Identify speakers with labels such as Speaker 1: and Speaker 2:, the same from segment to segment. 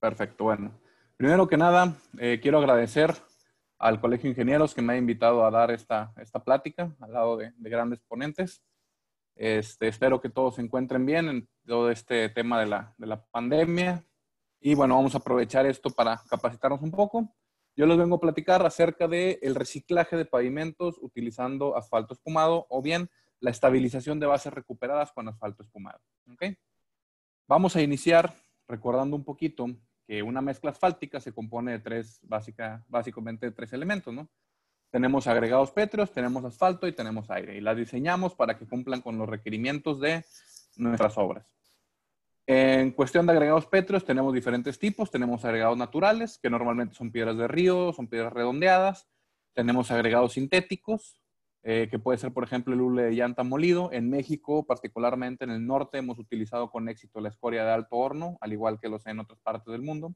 Speaker 1: Perfecto, bueno. Primero que nada, eh, quiero agradecer al Colegio de Ingenieros que me ha invitado a dar esta, esta plática al lado de, grandes ponentes. Este, espero que todos se encuentren bien en todo este tema de la, pandemia. Y bueno, vamos a aprovechar esto para capacitarnos un poco. Yo les vengo a platicar acerca del el reciclaje de pavimentos utilizando asfalto espumado o bien la estabilización de bases recuperadas con asfalto espumado. Vamos a iniciar recordando un poquito que una mezcla asfáltica se compone de tres, básica, básicamente de tres elementos, ¿no? Tenemos agregados pétreos, tenemos asfalto y tenemos aire. Y las diseñamos para que cumplan con los requerimientos de nuestras obras. En cuestión de agregados pétreos, tenemos diferentes tipos. Tenemos agregados naturales, que normalmente son piedras de río, son piedras redondeadas. Tenemos agregados sintéticos, eh, que puede ser, por ejemplo, el hule de llanta molido. En México, particularmente en el norte, hemos utilizado con éxito la escoria de alto horno, al igual que lo sé en otras partes del mundo.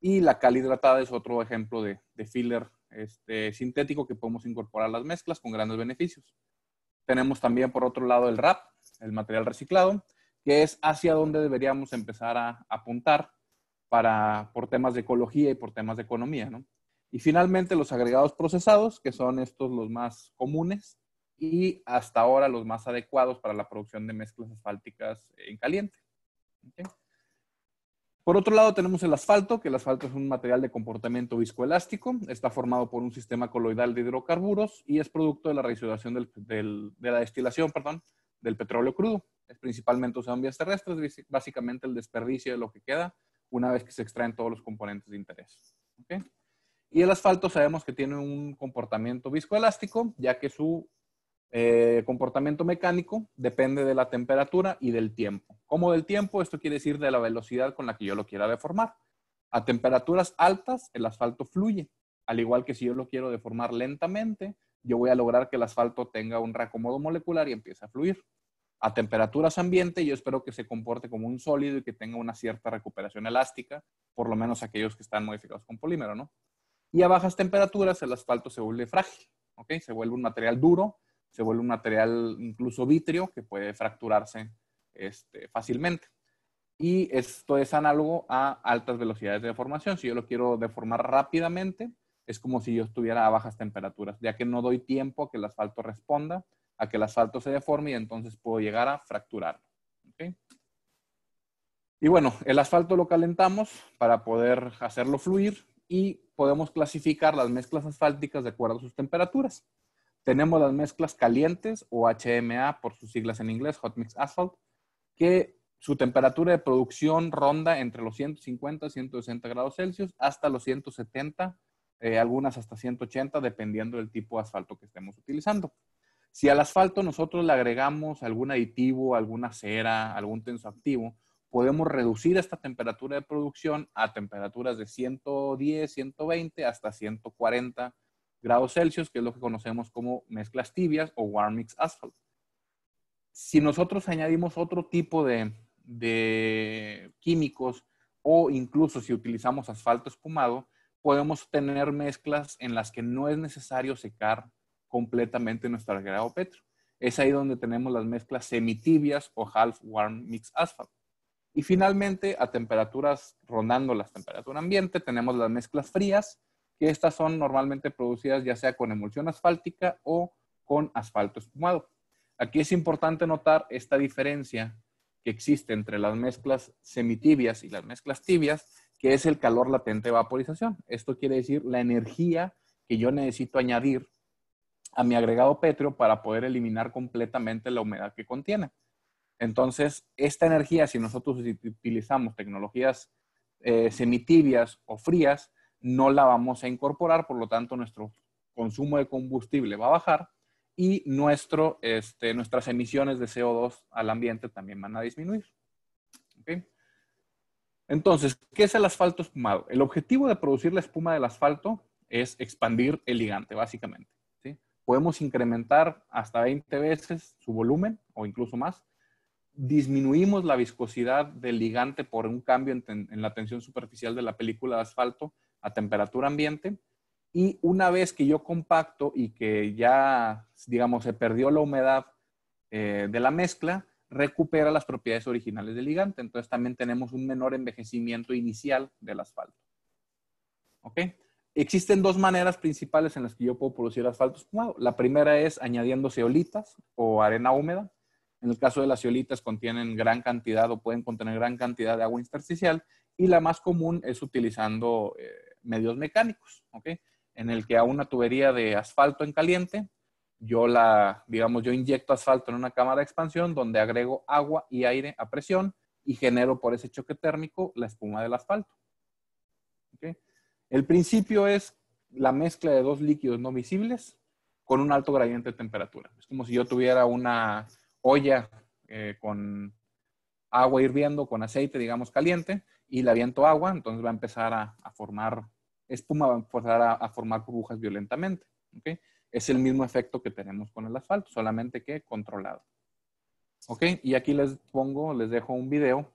Speaker 1: Y la cal hidratada es otro ejemplo de, filler este, sintético que podemos incorporar a las mezclas con grandes beneficios. Tenemos también, por otro lado, el RAP, el material reciclado, que es hacia donde deberíamos empezar a apuntar por temas de ecología y por temas de economía. ¿no? Y finalmente los agregados procesados, que son estos los más comunes y hasta ahora los más adecuados para la producción de mezclas asfálticas en caliente. Por otro lado tenemos el asfalto, que el asfalto es un material de comportamiento viscoelástico, está formado por un sistema coloidal de hidrocarburos y es producto de la de la destilación perdón, del petróleo crudo. Es principalmente usado en vías terrestres, básicamente el desperdicio de lo que queda una vez que se extraen todos los componentes de interés. ¿Okay? Y el asfalto sabemos que tiene un comportamiento viscoelástico, ya que su eh, comportamiento mecánico depende de la temperatura y del tiempo. Como del tiempo? Esto quiere decir de la velocidad con la que yo lo quiera deformar. A temperaturas altas, el asfalto fluye. Al igual que si yo lo quiero deformar lentamente, yo voy a lograr que el asfalto tenga un reacomodo molecular y empiece a fluir. A temperaturas ambiente, yo espero que se comporte como un sólido y que tenga una cierta recuperación elástica, por lo menos aquellos que están modificados con polímero, ¿no? y a bajas temperaturas el asfalto se vuelve frágil, ¿ok? Se vuelve un material duro, se vuelve un material incluso vitrio que puede fracturarse este, fácilmente. Y esto es análogo a altas velocidades de deformación. Si yo lo quiero deformar rápidamente, es como si yo estuviera a bajas temperaturas, ya que no doy tiempo a que el asfalto responda, a que el asfalto se deforme y entonces puedo llegar a fracturarlo, Y bueno, el asfalto lo calentamos para poder hacerlo fluir y podemos clasificar las mezclas asfálticas de acuerdo a sus temperaturas. Tenemos las mezclas calientes o HMA por sus siglas en inglés, Hot Mix Asphalt, que su temperatura de producción ronda entre los 150 y 160 grados Celsius hasta los 170, eh, algunas hasta 180, dependiendo del tipo de asfalto que estemos utilizando. Si al asfalto nosotros le agregamos algún aditivo, alguna cera, algún tensoactivo, podemos reducir esta temperatura de producción a temperaturas de 110, 120 hasta 140 grados Celsius, que es lo que conocemos como mezclas tibias o warm mix asphalt. Si nosotros añadimos otro tipo de, químicos o incluso si utilizamos asfalto espumado, podemos tener mezclas en las que no es necesario secar completamente nuestro agregado petro. Es ahí donde tenemos las mezclas semitibias o half warm mix asphalt. Y finalmente, a temperaturas rondando las temperaturas ambiente, tenemos las mezclas frías, que estas son normalmente producidas ya sea con emulsión asfáltica o con asfalto espumado. Aquí es importante notar esta diferencia que existe entre las mezclas semitibias y las mezclas tibias, que es el calor latente de vaporización. Esto quiere decir la energía que yo necesito añadir a mi agregado pétreo para poder eliminar completamente la humedad que contiene. Entonces, esta energía, si nosotros utilizamos tecnologías eh, semitibias o frías, no la vamos a incorporar, por lo tanto, nuestro consumo de combustible va a bajar y este, nuestras emisiones de CO2 al ambiente también van a disminuir. Entonces, ¿qué es el asfalto espumado? El objetivo de producir la espuma del asfalto es expandir el ligante, básicamente. Podemos incrementar hasta 20 veces su volumen o incluso más disminuimos la viscosidad del ligante por un cambio en, la tensión superficial de la película de asfalto a temperatura ambiente. Y una vez que yo compacto y que ya, digamos, se perdió la humedad eh, de la mezcla, recupera las propiedades originales del ligante. Entonces también tenemos un menor envejecimiento inicial del asfalto. ¿Ok? Existen dos maneras principales en las que yo puedo producir asfalto espumado. La primera es añadiendo ceolitas o arena húmeda. En el caso de las ciolitas contienen gran cantidad o pueden contener gran cantidad de agua intersticial y la más común es utilizando eh, medios mecánicos, ¿ok? En el que a una tubería de asfalto en caliente, yo la, digamos, yo inyecto asfalto en una cámara de expansión donde agrego agua y aire a presión y genero por ese choque térmico la espuma del asfalto. ¿Ok? El principio es la mezcla de dos líquidos no visibles con un alto gradiente de temperatura. Es como si yo tuviera una, olla eh, con agua hirviendo, con aceite, digamos, caliente, y le aviento agua, entonces va a empezar a, formar espuma, va a empezar a, formar burbujas violentamente. Es el mismo efecto que tenemos con el asfalto, solamente que controlado. ¿Ok? Y aquí les pongo, les dejo un video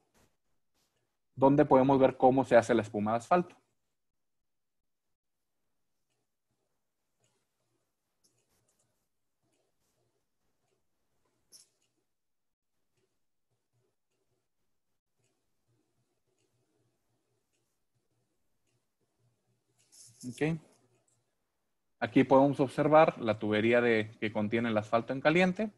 Speaker 1: donde podemos ver cómo se hace la espuma de asfalto. Okay. Aquí podemos observar la tubería de, que contiene el asfalto en caliente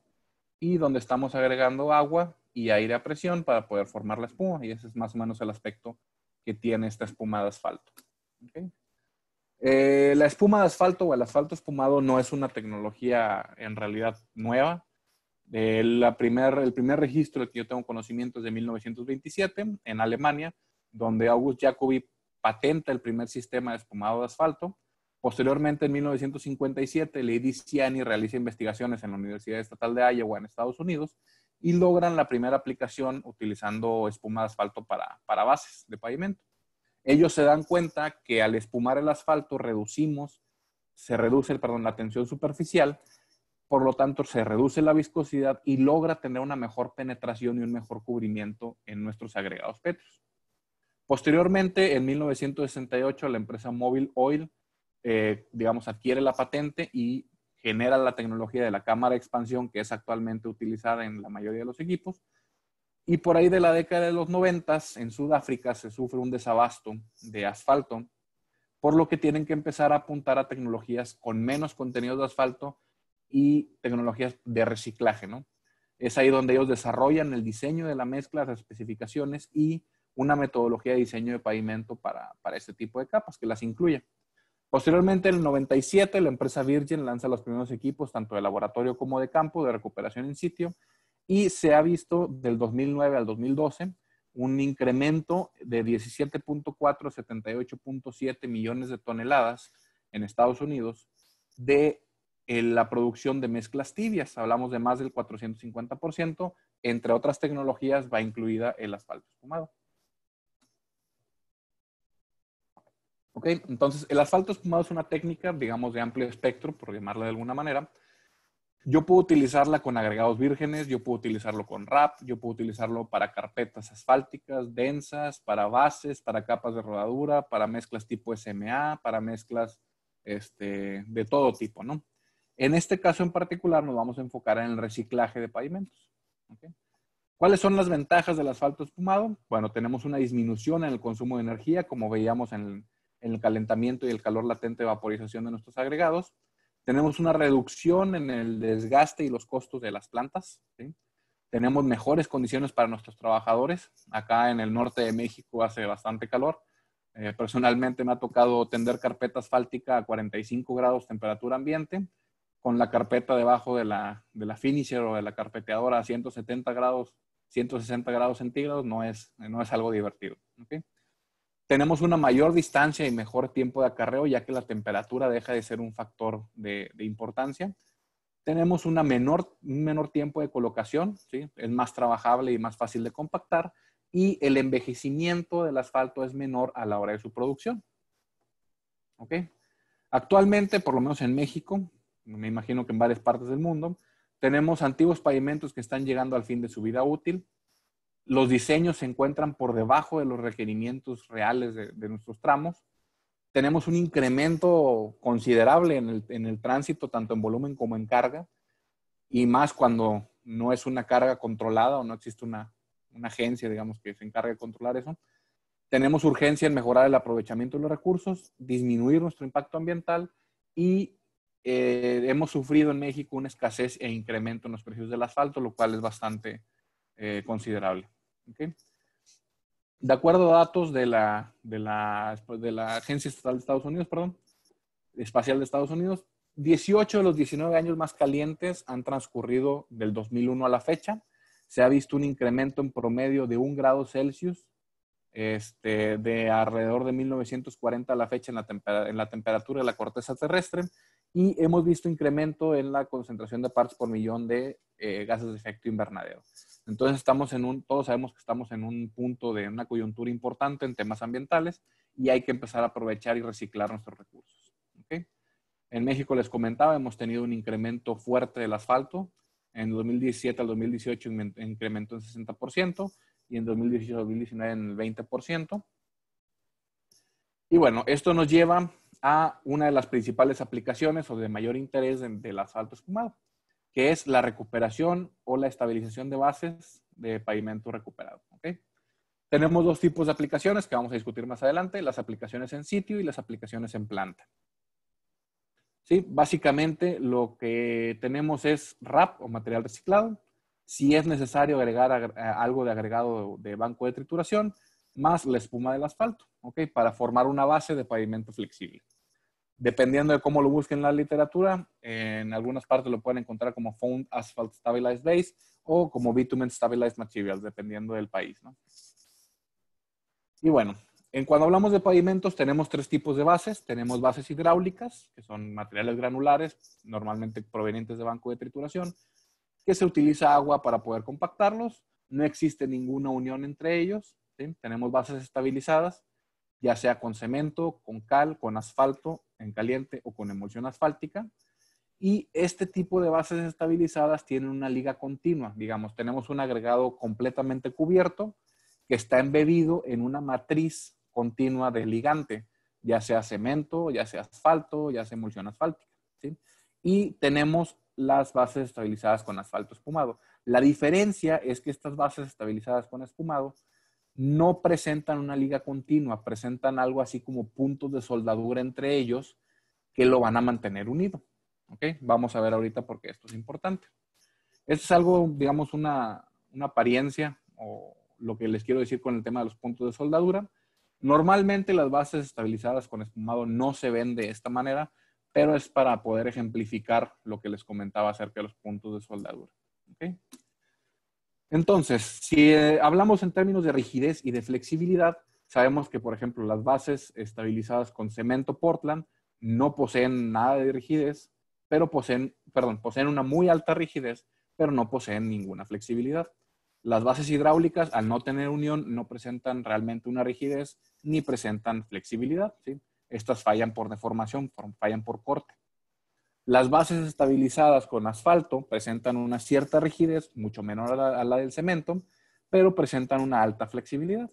Speaker 1: y donde estamos agregando agua y aire a presión para poder formar la espuma. Y ese es más o menos el aspecto que tiene esta espuma de asfalto. Eh, la espuma de asfalto o el asfalto espumado no es una tecnología en realidad nueva. Eh, la primer, el primer registro que yo tengo conocimiento es de 1927 en Alemania, donde August Jacobi patenta el primer sistema de espumado de asfalto. Posteriormente, en 1957, Lady Ciani realiza investigaciones en la Universidad Estatal de Iowa en Estados Unidos y logran la primera aplicación utilizando espuma de asfalto para, bases de pavimento. Ellos se dan cuenta que al espumar el asfalto reducimos, se reduce perdón, la tensión superficial, por lo tanto se reduce la viscosidad y logra tener una mejor penetración y un mejor cubrimiento en nuestros agregados petros. Posteriormente, en 1968, la empresa Mobile Oil, eh, digamos, adquiere la patente y genera la tecnología de la cámara de expansión que es actualmente utilizada en la mayoría de los equipos. Y por ahí de la década de los 90, en Sudáfrica se sufre un desabasto de asfalto, por lo que tienen que empezar a apuntar a tecnologías con menos contenido de asfalto y tecnologías de reciclaje, ¿no? Es ahí donde ellos desarrollan el diseño de la mezcla, las especificaciones y una metodología de diseño de pavimento para, este tipo de capas, que las incluya. Posteriormente, en el 97, la empresa Virgin lanza los primeros equipos, tanto de laboratorio como de campo, de recuperación en sitio, y se ha visto del 2009 al 2012 un incremento de 17.4 a 78.7 millones de toneladas en Estados Unidos de eh, la producción de mezclas tibias. Hablamos de más del 450%. Entre otras tecnologías va incluida el asfalto espumado. ¿Ok? Entonces, el asfalto espumado es una técnica, digamos, de amplio espectro, por llamarla de alguna manera. Yo puedo utilizarla con agregados vírgenes, yo puedo utilizarlo con rap, yo puedo utilizarlo para carpetas asfálticas densas, para bases, para capas de rodadura, para mezclas tipo SMA, para mezclas este, de todo tipo, ¿no? En este caso en particular nos vamos a enfocar en el reciclaje de pavimentos. ¿Cuáles son las ventajas del asfalto espumado? Bueno, tenemos una disminución en el consumo de energía, como veíamos en, el, el calentamiento y el calor latente de vaporización de nuestros agregados. Tenemos una reducción en el desgaste y los costos de las plantas. Tenemos mejores condiciones para nuestros trabajadores. Acá en el norte de México hace bastante calor. Eh, personalmente me ha tocado tender carpeta asfáltica a 45 grados temperatura ambiente, con la carpeta debajo de la, de finisher o de la carpeteadora a 170 grados, 160 grados centígrados. No es, no es algo divertido tenemos una mayor distancia y mejor tiempo de acarreo, ya que la temperatura deja de ser un factor de, importancia. Tenemos una menor, un menor tiempo de colocación, ¿sí? es más trabajable y más fácil de compactar, y el envejecimiento del asfalto es menor a la hora de su producción. Actualmente, por lo menos en México, me imagino que en varias partes del mundo, tenemos antiguos pavimentos que están llegando al fin de su vida útil, los diseños se encuentran por debajo de los requerimientos reales de, nuestros tramos. Tenemos un incremento considerable en el, tránsito, tanto en volumen como en carga, y más cuando no es una carga controlada o no existe una, agencia, digamos, que se encargue de controlar eso. Tenemos urgencia en mejorar el aprovechamiento de los recursos, disminuir nuestro impacto ambiental y eh, hemos sufrido en México una escasez e incremento en los precios del asfalto, lo cual es bastante eh, considerable. De acuerdo a datos de la, Agencia Estatal de Estados Unidos, perdón, Espacial de Estados Unidos, 18 de los 19 años más calientes han transcurrido del 2001 a la fecha. Se ha visto un incremento en promedio de un grado Celsius este, de alrededor de 1940 a la fecha en la, temperatura de la corteza terrestre y hemos visto incremento en la concentración de partes por millón de eh, gases de efecto invernadero. Entonces estamos en un, todos sabemos que estamos en un punto de una coyuntura importante en temas ambientales y hay que empezar a aprovechar y reciclar nuestros recursos. En México les comentaba, hemos tenido un incremento fuerte del asfalto. En 2017 al 2018 incrementó en 60% y en 2018 2019 en el 20%. Y bueno, esto nos lleva a una de las principales aplicaciones o de mayor interés del asfalto espumado que es la recuperación o la estabilización de bases de pavimento recuperado. Tenemos dos tipos de aplicaciones que vamos a discutir más adelante, las aplicaciones en sitio y las aplicaciones en planta. ¿Sí? Básicamente lo que tenemos es RAP o material reciclado. Si es necesario agregar eh, algo de agregado de banco de trituración, más la espuma del asfalto, Para formar una base de pavimento flexible. Dependiendo de cómo lo busquen en la literatura, en algunas partes lo pueden encontrar como Found Asphalt Stabilized Base o como Bitumen Stabilized Materials, dependiendo del país. Y bueno, en cuando hablamos de pavimentos, tenemos tres tipos de bases. Tenemos bases hidráulicas, que son materiales granulares, normalmente provenientes de banco de trituración, que se utiliza agua para poder compactarlos. No existe ninguna unión entre ellos. Tenemos bases estabilizadas, ya sea con cemento, con cal, con asfalto en caliente o con emulsión asfáltica. Y este tipo de bases estabilizadas tienen una liga continua. Digamos, tenemos un agregado completamente cubierto que está embebido en una matriz continua de ligante, ya sea cemento, ya sea asfalto, ya sea emulsión asfáltica. Y tenemos las bases estabilizadas con asfalto espumado. La diferencia es que estas bases estabilizadas con espumado no presentan una liga continua, presentan algo así como puntos de soldadura entre ellos que lo van a mantener unido. ¿Ok? Vamos a ver ahorita por qué esto es importante. Esto es algo, digamos, una, apariencia o lo que les quiero decir con el tema de los puntos de soldadura. Normalmente las bases estabilizadas con espumado no se ven de esta manera, pero es para poder ejemplificar lo que les comentaba acerca de los puntos de soldadura. Entonces, si eh, hablamos en términos de rigidez y de flexibilidad, sabemos que, por ejemplo, las bases estabilizadas con cemento Portland no poseen nada de rigidez, pero poseen, perdón, poseen una muy alta rigidez, pero no poseen ninguna flexibilidad. Las bases hidráulicas, al no tener unión, no presentan realmente una rigidez ni presentan flexibilidad. Estas fallan por deformación, fallan por corte. Las bases estabilizadas con asfalto presentan una cierta rigidez, mucho menor a la, del cemento, pero presentan una alta flexibilidad.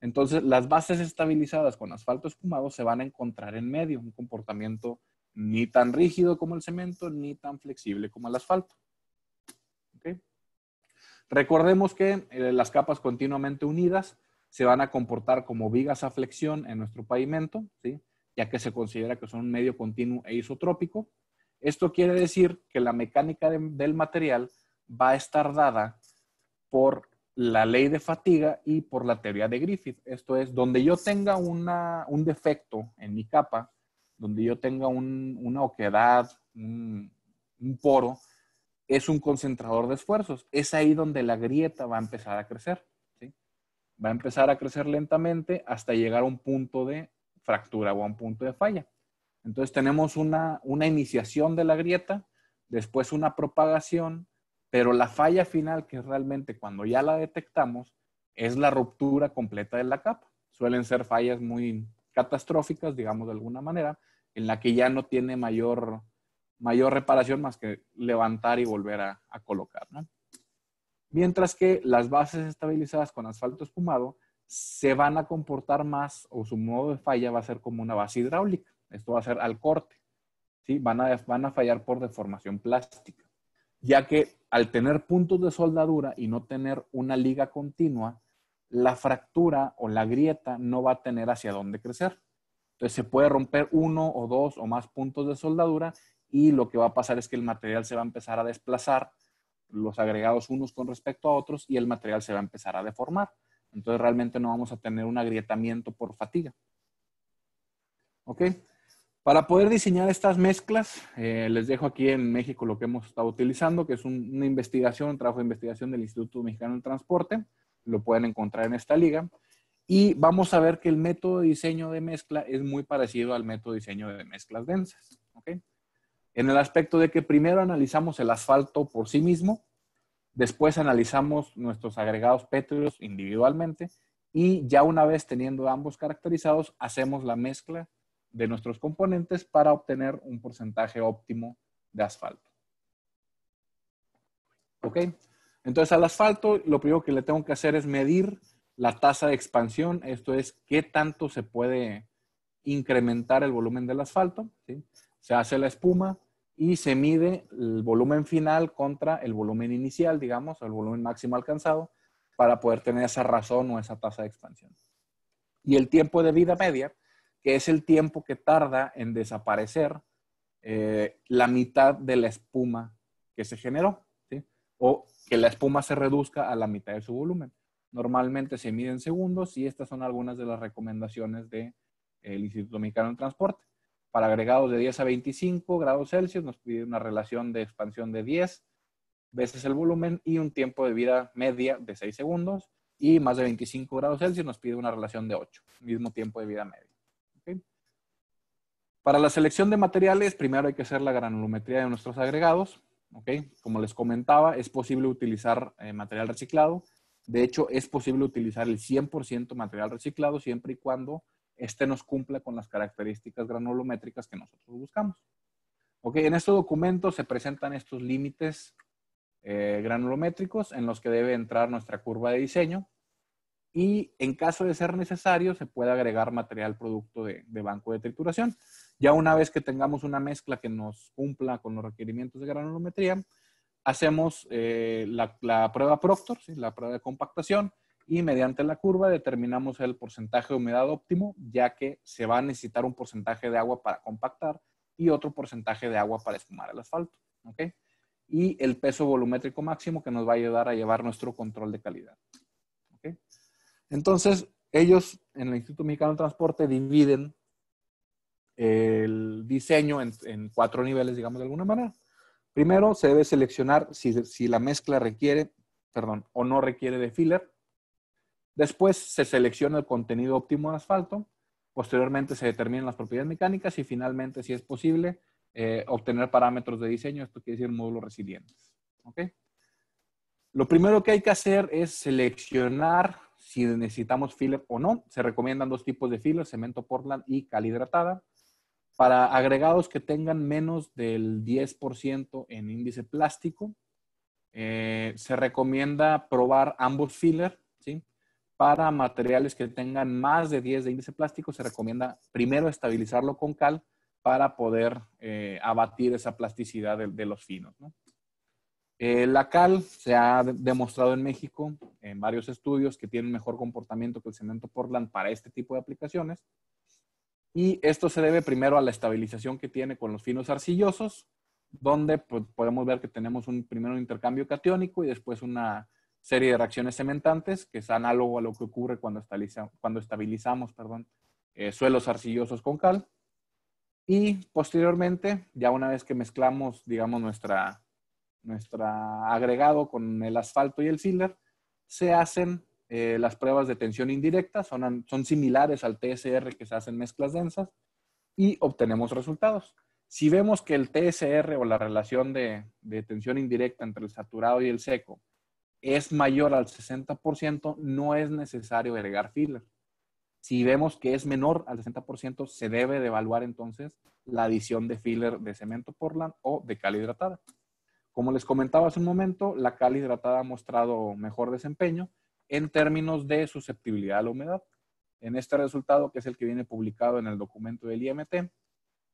Speaker 1: Entonces, las bases estabilizadas con asfalto espumado se van a encontrar en medio, un comportamiento ni tan rígido como el cemento, ni tan flexible como el asfalto. Recordemos que eh, las capas continuamente unidas se van a comportar como vigas a flexión en nuestro pavimento, ¿sí? ya que se considera que son un medio continuo e isotrópico. Esto quiere decir que la mecánica del material va a estar dada por la ley de fatiga y por la teoría de Griffith. Esto es, donde yo tenga un defecto en mi capa, donde yo tenga una oquedad, un, poro, es un concentrador de esfuerzos. Es ahí donde la grieta va a empezar a crecer. Va a empezar a crecer lentamente hasta llegar a un punto de fractura o a un punto de falla. Entonces tenemos una, iniciación de la grieta, después una propagación, pero la falla final, que es realmente cuando ya la detectamos, es la ruptura completa de la capa. Suelen ser fallas muy catastróficas, digamos de alguna manera, en la que ya no tiene mayor, mayor reparación más que levantar y volver a, colocar. Mientras que las bases estabilizadas con asfalto espumado se van a comportar más o su modo de falla va a ser como una base hidráulica. Esto va a ser al corte. ¿sí? Van, a, van a fallar por deformación plástica, ya que al tener puntos de soldadura y no tener una liga continua, la fractura o la grieta no va a tener hacia dónde crecer. Entonces se puede romper uno o dos o más puntos de soldadura y lo que va a pasar es que el material se va a empezar a desplazar, los agregados unos con respecto a otros y el material se va a empezar a deformar. Entonces realmente no vamos a tener un agrietamiento por fatiga. ¿Ok? Para poder diseñar estas mezclas, eh, les dejo aquí en México lo que hemos estado utilizando, que es una investigación, un trabajo de investigación del Instituto Mexicano del Transporte. Lo pueden encontrar en esta liga. Y vamos a ver que el método de diseño de mezcla es muy parecido al método de diseño de mezclas densas. En el aspecto de que primero analizamos el asfalto por sí mismo, después analizamos nuestros agregados pétreos individualmente y ya una vez teniendo ambos caracterizados, hacemos la mezcla de nuestros componentes para obtener un porcentaje óptimo de asfalto. ¿Ok? Entonces al asfalto lo primero que le tengo que hacer es medir la tasa de expansión, esto es qué tanto se puede incrementar el volumen del asfalto. Se hace la espuma y se mide el volumen final contra el volumen inicial, digamos, el volumen máximo alcanzado, para poder tener esa razón o esa tasa de expansión. Y el tiempo de vida media que es el tiempo que tarda en desaparecer eh, la mitad de la espuma que se generó, o que la espuma se reduzca a la mitad de su volumen. Normalmente se mide en segundos y estas son algunas de las recomendaciones eh, del de, Instituto Dominicano de Transporte. Para agregados de 10 a 25 grados Celsius nos pide una relación de expansión de 10 veces el volumen y un tiempo de vida media de 6 segundos. Y más de 25 grados Celsius nos pide una relación de 8, mismo tiempo de vida media. Para la selección de materiales, primero hay que hacer la granulometría de nuestros agregados. ¿okay? Como les comentaba, es posible utilizar eh, material reciclado. De hecho, es posible utilizar el 100% material reciclado siempre y cuando este nos cumpla con las características granulométricas que nosotros buscamos. ¿Ok? En estos documentos se presentan estos límites eh, granulométricos en los que debe entrar nuestra curva de diseño y en caso de ser necesario se puede agregar material producto de, de banco de trituración. Ya una vez que tengamos una mezcla que nos cumpla con los requerimientos de granulometría, hacemos eh, la, prueba Proctor, la prueba de compactación, y mediante la curva determinamos el porcentaje de humedad óptimo, ya que se va a necesitar un porcentaje de agua para compactar y otro porcentaje de agua para esfumar el asfalto. Y el peso volumétrico máximo que nos va a ayudar a llevar nuestro control de calidad. Entonces, ellos en el Instituto Mexicano de Transporte dividen el diseño en, cuatro niveles, digamos de alguna manera. Primero, se debe seleccionar si, la mezcla requiere, perdón, o no requiere de filler. Después se selecciona el contenido óptimo de asfalto. Posteriormente se determinan las propiedades mecánicas y finalmente, si es posible, eh, obtener parámetros de diseño. Esto quiere decir módulos resilientes. Lo primero que hay que hacer es seleccionar si necesitamos filler o no. Se recomiendan dos tipos de filler, cemento Portland y cal hidratada para agregados que tengan menos del 10% en índice plástico, eh, se recomienda probar ambos filler, Para materiales que tengan más de 10 de índice plástico, se recomienda primero estabilizarlo con cal para poder eh, abatir esa plasticidad de, los finos, ¿no? Eh, la cal se ha demostrado en México en varios estudios que tiene un mejor comportamiento que el cemento Portland para este tipo de aplicaciones. Y esto se debe primero a la estabilización que tiene con los finos arcillosos, donde pues, podemos ver que tenemos un primero un intercambio catiónico y después una serie de reacciones cementantes, que es análogo a lo que ocurre cuando, cuando estabilizamos perdón, eh, suelos arcillosos con cal. Y posteriormente, ya una vez que mezclamos, digamos, nuestra, nuestra agregado con el asfalto y el filler, se hacen eh, las pruebas de tensión indirecta son, son similares al TSR que se hacen mezclas densas y obtenemos resultados. Si vemos que el TSR o la relación de, de tensión indirecta entre el saturado y el seco es mayor al 60%, no es necesario agregar filler. Si vemos que es menor al 60%, se debe de evaluar entonces la adición de filler de cemento Portland o de cal hidratada. Como les comentaba hace un momento, la cal hidratada ha mostrado mejor desempeño, en términos de susceptibilidad a la humedad. En este resultado, que es el que viene publicado en el documento del IMT,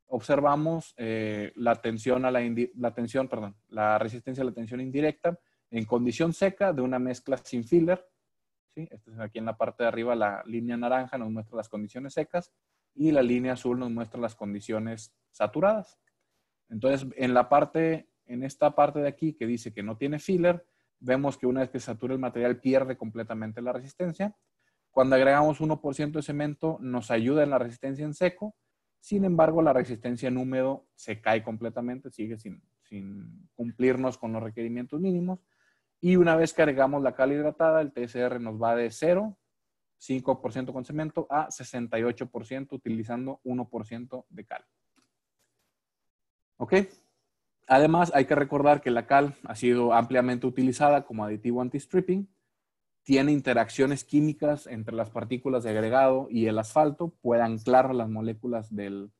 Speaker 1: observamos eh, la, tensión a la, tensión, la resistencia a la tensión indirecta en condición seca de una mezcla sin filler. ¿sí? Este aquí en la parte de arriba la línea naranja nos muestra las condiciones secas y la línea azul nos muestra las condiciones saturadas. Entonces, en parte, en esta parte de aquí que dice que no tiene filler, vemos que una vez que satura el material pierde completamente la resistencia. Cuando agregamos 1% de cemento nos ayuda en la resistencia en seco, sin embargo la resistencia en húmedo se cae completamente, sigue sin, cumplirnos con los requerimientos mínimos. Y una vez que agregamos la cal hidratada, el TSR nos va de 0, 5% con cemento, a 68% utilizando 1% de cal. ¿Ok? Además, hay que recordar que la cal ha sido ampliamente utilizada como aditivo anti-stripping. Tiene interacciones químicas entre las partículas de agregado y el asfalto, puede anclar las moléculas del,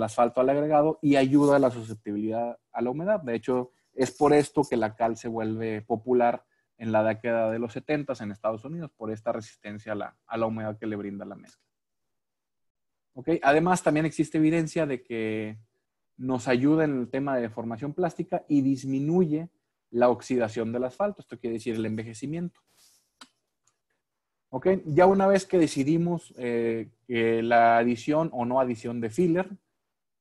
Speaker 1: asfalto al agregado y ayuda a la susceptibilidad a la humedad. De hecho, es por esto que la cal se vuelve popular en la década de los 70 en Estados Unidos, por esta resistencia a la, humedad que le brinda la mezcla. Además, también existe evidencia de que nos ayuda en el tema de deformación plástica y disminuye la oxidación del asfalto. Esto quiere decir el envejecimiento. Ya una vez que decidimos eh, la adición o no adición de filler,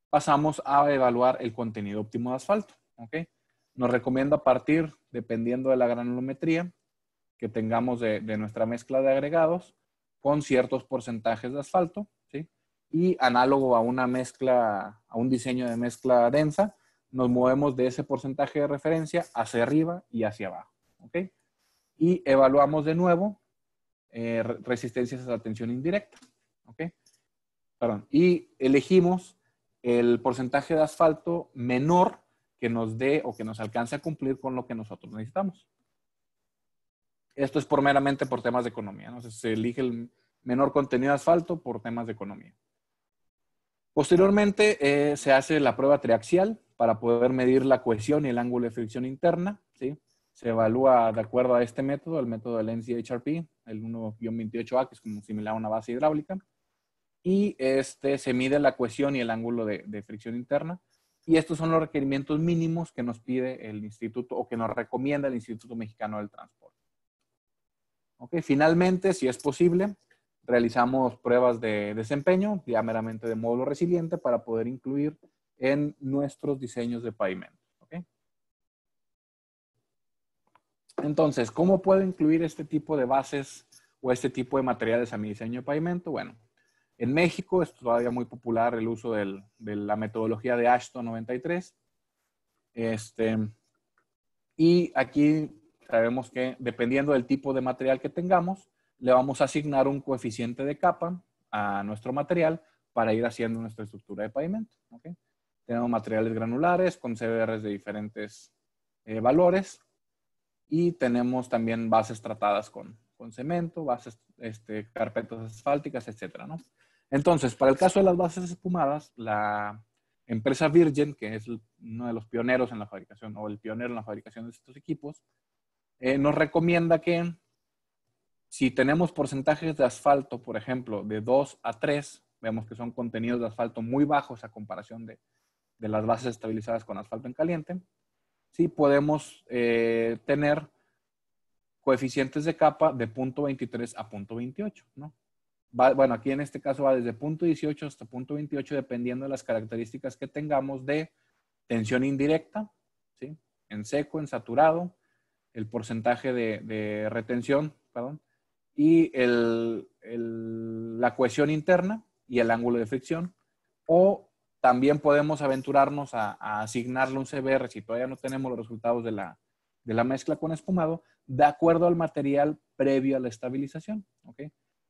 Speaker 1: pasamos a evaluar el contenido óptimo de asfalto. Okay. Nos recomienda partir, dependiendo de la granulometría que tengamos de nuestra mezcla de agregados, con ciertos porcentajes de asfalto y análogo a una mezcla, a un diseño de mezcla densa, nos movemos de ese porcentaje de referencia hacia arriba y hacia abajo. Y evaluamos de nuevo eh, resistencias a la tensión indirecta. Y elegimos el porcentaje de asfalto menor que nos dé o que nos alcance a cumplir con lo que nosotros necesitamos. Esto es por meramente por temas de economía. ¿no? se elige el menor contenido de asfalto por temas de economía. Posteriormente eh, se hace la prueba triaxial para poder medir la cohesión y el ángulo de fricción interna. ¿sí? Se evalúa de acuerdo a este método, el método del NCHRP, el 1-28A, que es como similar a una base hidráulica. Y este, se mide la cohesión y el ángulo de, de fricción interna. Y estos son los requerimientos mínimos que nos pide el instituto o que nos recomienda el Instituto Mexicano del Transporte. Okay, finalmente, si es posible, realizamos pruebas de desempeño, ya meramente de módulo resiliente, para poder incluir en nuestros diseños de pavimento. Entonces, ¿cómo puedo incluir este tipo de bases o este tipo de materiales a mi diseño de pavimento? Bueno, en México es todavía muy popular el uso de la metodología de Ashton 93. Este, y aquí sabemos que dependiendo del tipo de material que tengamos, le vamos a asignar un coeficiente de capa a nuestro material para ir haciendo nuestra estructura de pavimento. Tenemos materiales granulares con CBRs de diferentes eh, valores y tenemos también bases tratadas con, con cemento, bases, este, carpetas asfálticas, etc. Entonces, para el caso de las bases espumadas, la empresa Virgin, que es uno de los pioneros en la fabricación o el pionero en la fabricación de estos equipos, eh, nos recomienda que si tenemos porcentajes de asfalto, por ejemplo, de 2 a 3, vemos que son contenidos de asfalto muy bajos a comparación de, las bases estabilizadas con asfalto en caliente. Sí podemos eh, tener coeficientes de capa de 0.23 a 0.28, ¿no? bueno, aquí en este caso va desde 0.18 hasta 0.28 dependiendo de las características que tengamos de tensión indirecta, ¿sí? En seco, en saturado, el porcentaje de retención, perdón, y la cohesión interna y el ángulo de fricción. O también podemos aventurarnos a, asignarle un CBR si todavía no tenemos los resultados de la, mezcla con espumado, de acuerdo al material previo a la estabilización.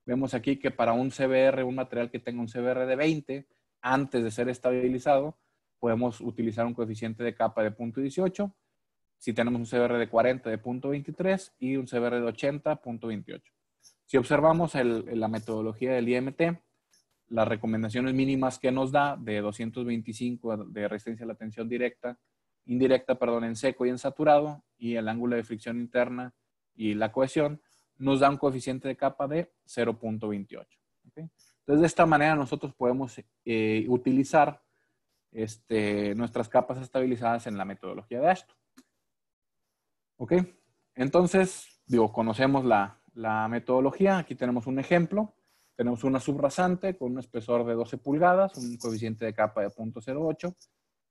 Speaker 1: Vemos aquí que para un CBR, un material que tenga un CBR de 20, antes de ser estabilizado, podemos utilizar un coeficiente de capa de 0.18, si tenemos un CBR de 40 de 0.23 y un CBR de 80, 0.28. Si observamos la metodología del IMT, las recomendaciones mínimas que nos da de 225 de resistencia a la tensión directa, indirecta, perdón, en seco y en saturado, y el ángulo de fricción interna y la cohesión, nos da un coeficiente de capa de 0.28. Entonces, de esta manera nosotros podemos eh, utilizar este, nuestras capas estabilizadas en la metodología de esto ¿Ok? Entonces, digo, conocemos la, la metodología. Aquí tenemos un ejemplo. Tenemos una subrasante con un espesor de 12 pulgadas, un coeficiente de capa de 0.08,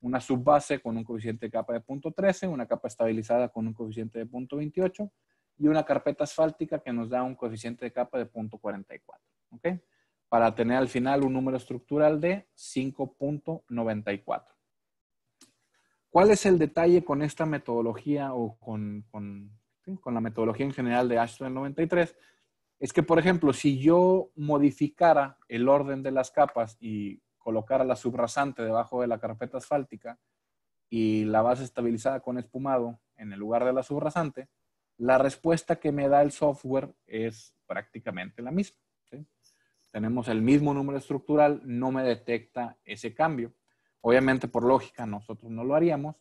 Speaker 1: una subbase con un coeficiente de capa de 0.13, una capa estabilizada con un coeficiente de 0.28 y una carpeta asfáltica que nos da un coeficiente de capa de 0.44. ¿okay? Para tener al final un número estructural de 5.94. ¿Cuál es el detalle con esta metodología o con con la metodología en general de Ashton en 93, es que, por ejemplo, si yo modificara el orden de las capas y colocara la subrasante debajo de la carpeta asfáltica y la base estabilizada con espumado en el lugar de la subrasante, la respuesta que me da el software es prácticamente la misma. Tenemos el mismo número estructural, no me detecta ese cambio. Obviamente, por lógica, nosotros no lo haríamos,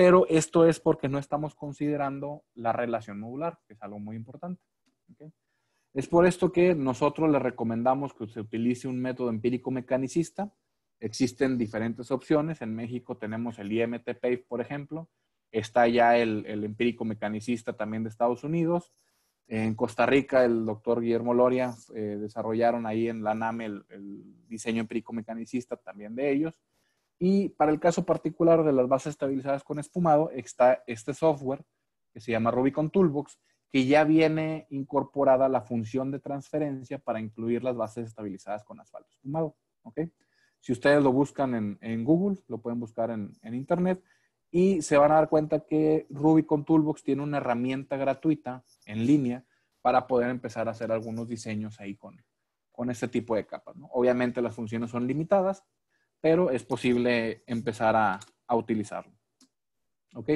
Speaker 1: pero esto es porque no estamos considerando la relación modular, que es algo muy importante. Es por esto que nosotros le recomendamos que se utilice un método empírico mecanicista. Existen diferentes opciones. En México tenemos el IMTP, por ejemplo. Está ya el, empírico mecanicista también de Estados Unidos. En Costa Rica, el doctor Guillermo Loria eh, desarrollaron ahí en la NAM e el diseño empírico mecanicista también de ellos. Y para el caso particular de las bases estabilizadas con espumado, está este software que se llama Rubicon Toolbox, que ya viene incorporada la función de transferencia para incluir las bases estabilizadas con asfalto espumado. Si ustedes lo buscan en, Google, lo pueden buscar en, Internet y se van a dar cuenta que Rubicon Toolbox tiene una herramienta gratuita en línea para poder empezar a hacer algunos diseños ahí con, con este tipo de capas. Obviamente las funciones son limitadas, pero es posible empezar a, utilizarlo. ¿Ok?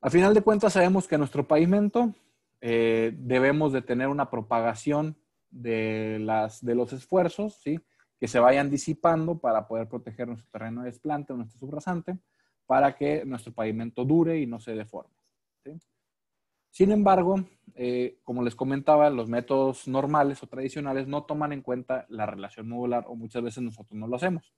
Speaker 1: Al final de cuentas sabemos que nuestro pavimento eh, debemos de tener una propagación de, de los esfuerzos, ¿sí? que se vayan disipando para poder proteger nuestro terreno de desplante o nuestro subrasante, para que nuestro pavimento dure y no se deforme. ¿sí? Sin embargo, eh, como les comentaba, los métodos normales o tradicionales no toman en cuenta la relación modular o muchas veces nosotros no lo hacemos.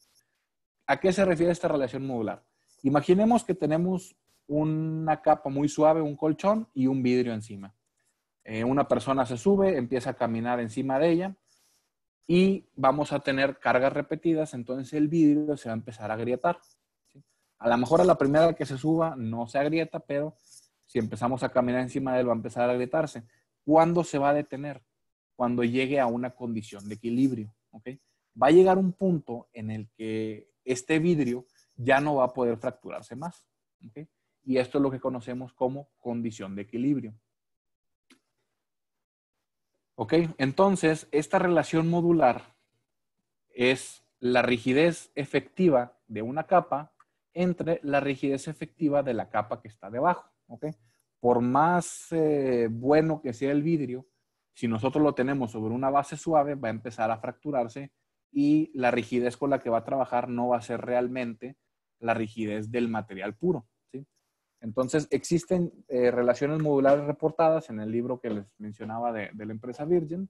Speaker 1: ¿A qué se refiere esta relación modular? Imaginemos que tenemos una capa muy suave, un colchón y un vidrio encima. Eh, una persona se sube, empieza a caminar encima de ella y vamos a tener cargas repetidas, entonces el vidrio se va a empezar a agrietar. A lo mejor a la primera que se suba no se agrieta, pero si empezamos a caminar encima de él, va a empezar a agrietarse. ¿Cuándo se va a detener? Cuando llegue a una condición de equilibrio. Va a llegar un punto en el que este vidrio ya no va a poder fracturarse más. Y esto es lo que conocemos como condición de equilibrio. Entonces, esta relación modular es la rigidez efectiva de una capa entre la rigidez efectiva de la capa que está debajo. ¿ok? Por más eh, bueno que sea el vidrio, si nosotros lo tenemos sobre una base suave, va a empezar a fracturarse y la rigidez con la que va a trabajar no va a ser realmente la rigidez del material puro. ¿sí? Entonces, existen eh, relaciones modulares reportadas en el libro que les mencionaba de, la empresa Virgin,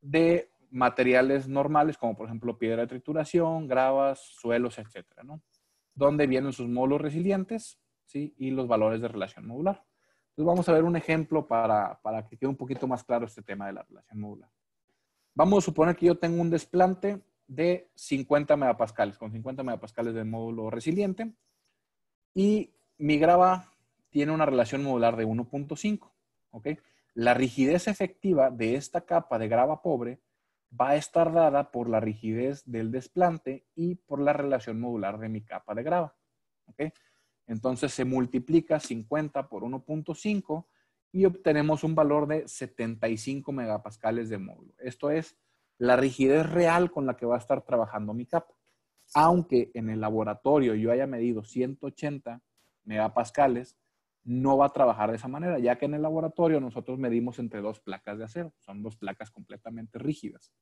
Speaker 1: de materiales normales, como por ejemplo piedra de trituración, gravas, suelos, etcétera, ¿no? Donde vienen sus módulos resilientes, y los valores de relación modular. Entonces vamos a ver un ejemplo para, que quede un poquito más claro este tema de la relación modular. Vamos a suponer que yo tengo un desplante de 50 megapascales, con 50 megapascales de módulo resiliente, y mi grava tiene una relación modular de 1.5. La rigidez efectiva de esta capa de grava pobre va a estar dada por la rigidez del desplante y por la relación modular de mi capa de grava. ¿okay? Entonces se multiplica 50 por 1.5 y obtenemos un valor de 75 megapascales de módulo. Esto es la rigidez real con la que va a estar trabajando mi capa. Aunque en el laboratorio yo haya medido 180 megapascales, no va a trabajar de esa manera, ya que en el laboratorio nosotros medimos entre dos placas de acero. Son dos placas completamente rígidas.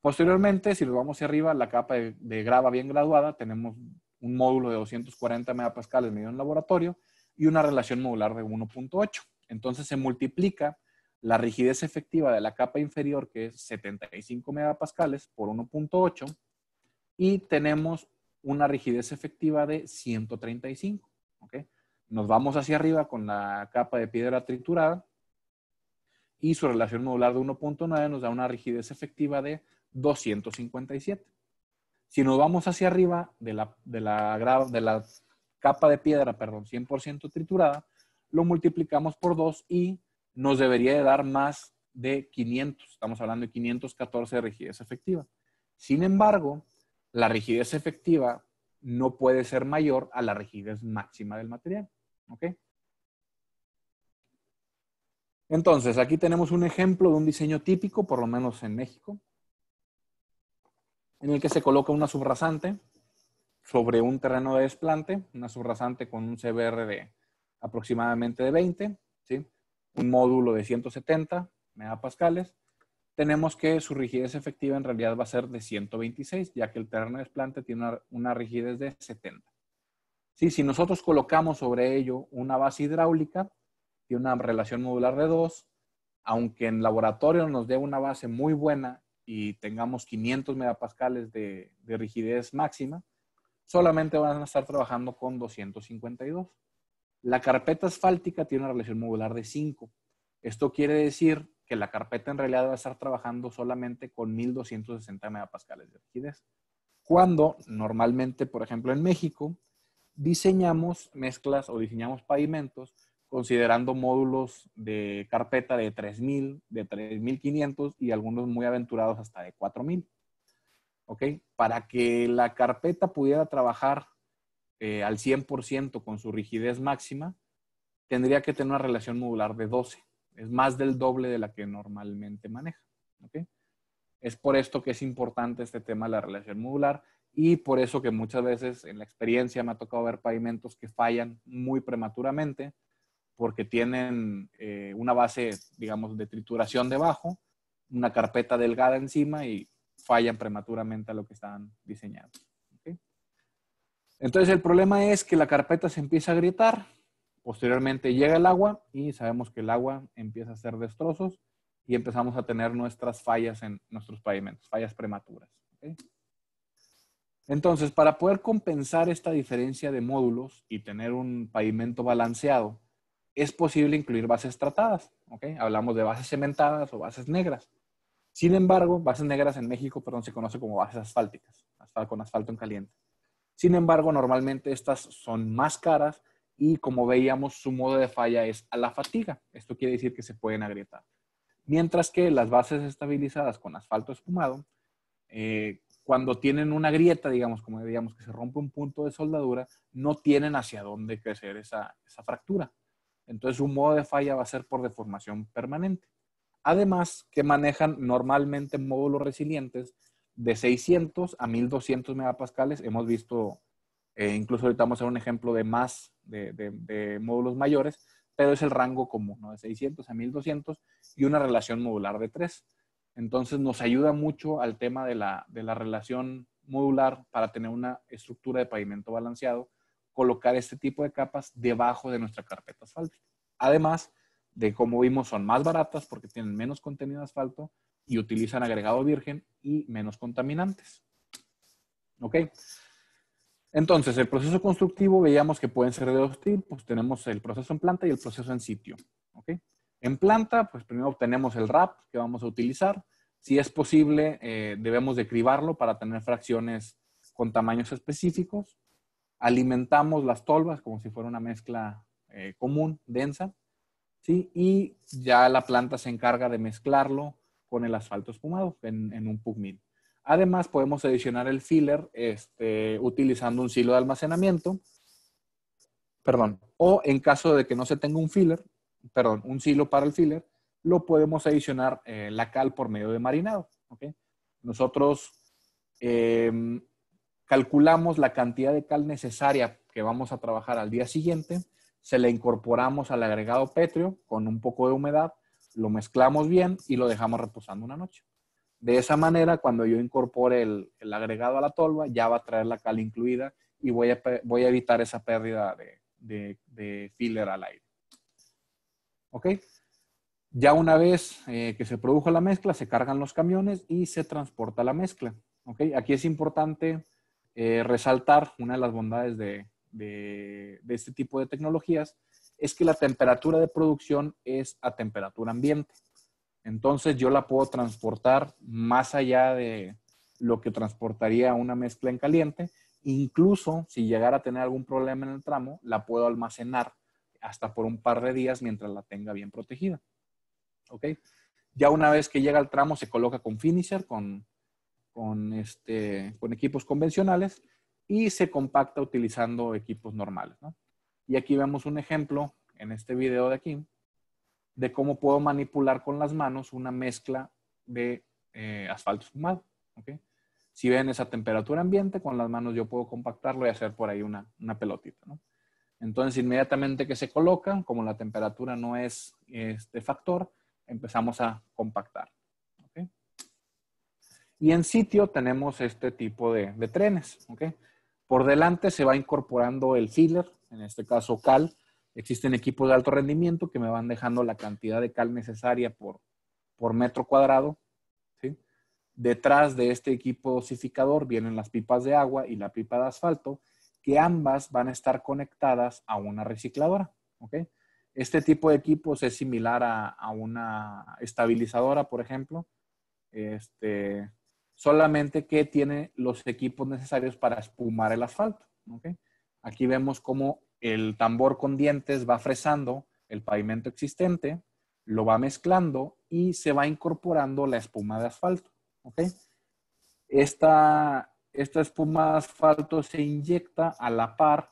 Speaker 1: Posteriormente, si nos vamos hacia arriba, la capa de grava bien graduada, tenemos un módulo de 240 megapascales medido en laboratorio y una relación modular de 1.8. Entonces se multiplica la rigidez efectiva de la capa inferior, que es 75 megapascales, por 1.8 y tenemos una rigidez efectiva de 135. ¿okay? Nos vamos hacia arriba con la capa de piedra triturada y su relación modular de 1.9 nos da una rigidez efectiva de 257. Si nos vamos hacia arriba de la, de la, capa de piedra, perdón, 100% triturada, lo multiplicamos por 2 y nos debería de dar más de 500. Estamos hablando de 514 de rigidez efectiva. Sin embargo, la rigidez efectiva no puede ser mayor a la rigidez máxima del material. Entonces, aquí tenemos un ejemplo de un diseño típico, por lo menos en México, en el que se coloca una subrasante sobre un terreno de desplante, una subrasante con un CBR de aproximadamente de 20, ¿sí? un módulo de 170 megapascales, tenemos que su rigidez efectiva en realidad va a ser de 126, ya que el terreno de desplante tiene una, rigidez de 70. ¿Sí? Si nosotros colocamos sobre ello una base hidráulica, y una relación modular de 2, aunque en laboratorio nos dé una base muy buena y tengamos 500 megapascales de, rigidez máxima, solamente van a estar trabajando con 252. La carpeta asfáltica tiene una relación modular de 5. Esto quiere decir que la carpeta en realidad va a estar trabajando solamente con 1260 megapascales de rigidez. Cuando normalmente, por ejemplo, en México, diseñamos mezclas o diseñamos pavimentos considerando módulos de carpeta de 3000, de 3500 y algunos muy aventurados hasta de 4000. ¿Ok? Para que la carpeta pudiera trabajar eh, al 100% con su rigidez máxima, tendría que tener una relación modular de 12. Es más del doble de la que normalmente maneja. ¿Ok? Es por esto que es importante este tema de la relación modular y por eso que muchas veces en la experiencia me ha tocado ver pavimentos que fallan muy prematuramente porque tienen eh, una base, digamos, de trituración debajo, una carpeta delgada encima y fallan prematuramente a lo que están diseñando. Entonces el problema es que la carpeta se empieza a gritar, posteriormente llega el agua y sabemos que el agua empieza a hacer destrozos y empezamos a tener nuestras fallas en nuestros pavimentos, fallas prematuras. Entonces, para poder compensar esta diferencia de módulos y tener un pavimento balanceado, es posible incluir bases tratadas. ¿ok? Hablamos de bases cementadas o bases negras. Sin embargo, bases negras en México perdón, se conoce como bases asfálticas, con asfalto en caliente. Sin embargo, normalmente estas son más caras y como veíamos, su modo de falla es a la fatiga. Esto quiere decir que se pueden agrietar. Mientras que las bases estabilizadas con asfalto espumado, eh, cuando tienen una grieta, digamos, como digamos que se rompe un punto de soldadura, no tienen hacia dónde crecer esa fractura. Entonces su modo de falla va a ser por deformación permanente. Además que manejan normalmente módulos resilientes de 600 a 1200 megapascales. Hemos visto, eh, incluso ahorita vamos a hacer un ejemplo de más, de, módulos mayores, pero es el rango común, de 600 a 1200 y una relación modular de 3. Entonces nos ayuda mucho al tema de la relación modular para tener una estructura de pavimento balanceado colocar este tipo de capas debajo de nuestra carpeta asfáltica. Además de, como vimos, son más baratas porque tienen menos contenido de asfalto y utilizan agregado virgen y menos contaminantes. ¿Ok? Entonces, el proceso constructivo veíamos que pueden ser de dos tipos. Tenemos el proceso en planta y el proceso en sitio. En planta, pues primero obtenemos el RAP que vamos a utilizar. Si es posible, eh, debemos de cribarlo para tener fracciones con tamaños específicos alimentamos las tolvas como si fuera una mezcla eh, común, densa, ¿sí? y ya la planta se encarga de mezclarlo con el asfalto espumado en, un pugmil. Además, podemos adicionar el filler este, utilizando un silo de almacenamiento, perdón, o en caso de que no se tenga un filler, perdón, un silo para el filler, lo podemos adicionar eh, la cal por medio de marinado. Nosotros em, calculamos la cantidad de cal necesaria que vamos a trabajar al día siguiente, se le incorporamos al agregado pétreo con un poco de humedad, lo mezclamos bien y lo dejamos reposando una noche. De esa manera, cuando yo incorpore el, agregado a la tolva, ya va a traer la cal incluida y voy a, evitar esa pérdida de, filler al aire. ¿Ok? Ya una vez eh, que se produjo la mezcla, se cargan los camiones y se transporta la mezcla. ¿Ok? Aquí es importante eh, resaltar una de las bondades de, este tipo de tecnologías es que la temperatura de producción es a temperatura ambiente. Entonces yo la puedo transportar más allá de lo que transportaría una mezcla en caliente. Incluso si llegara a tener algún problema en el tramo, la puedo almacenar hasta por un par de días mientras la tenga bien protegida. ¿Ok? Ya una vez que llega al tramo, se coloca con finisher, con este, con, equipos convencionales y se compacta utilizando equipos normales. Y aquí vemos un ejemplo en este video de aquí de cómo puedo manipular con las manos una mezcla de eh, asfalto fumado Si ven esa temperatura ambiente, con las manos yo puedo compactarlo y hacer por ahí una, pelotita. Entonces, inmediatamente que se coloca, como la temperatura no es este factor, empezamos a compactar. Y en sitio tenemos este tipo de, trenes. ¿okay? Por delante se va incorporando el filler, en este caso cal. Existen equipos de alto rendimiento que me van dejando la cantidad de cal necesaria por, por metro cuadrado. Detrás de este equipo dosificador vienen las pipas de agua y la pipa de asfalto, que ambas van a estar conectadas a una recicladora. ¿okay? Este tipo de equipos es similar a, a una estabilizadora, por ejemplo. Este, solamente que tiene los equipos necesarios para espumar el asfalto. Aquí vemos cómo el tambor con dientes va fresando el pavimento existente, lo va mezclando y se va incorporando la espuma de asfalto. esta espuma de asfalto se inyecta a la par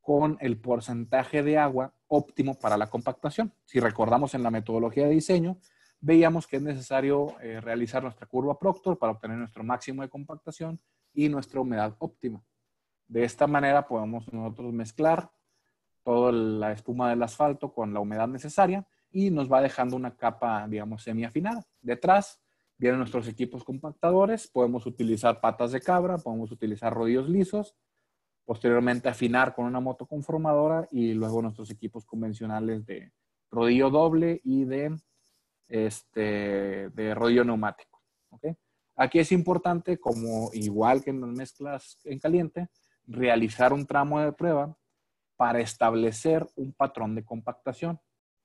Speaker 1: con el porcentaje de agua óptimo para la compactación. Si recordamos en la metodología de diseño, veíamos que es necesario eh, realizar nuestra curva Proctor para obtener nuestro máximo de compactación y nuestra humedad óptima. De esta manera podemos nosotros mezclar toda la espuma del asfalto con la humedad necesaria y nos va dejando una capa, digamos, semiafinada. Detrás vienen nuestros equipos compactadores, podemos utilizar patas de cabra, podemos utilizar rodillos lisos, posteriormente afinar con una moto conformadora y luego nuestros equipos convencionales de rodillo doble y de este, de rodillo neumático. ¿okay? Aquí es importante, como igual que en las mezclas en caliente, realizar un tramo de prueba para establecer un patrón de compactación.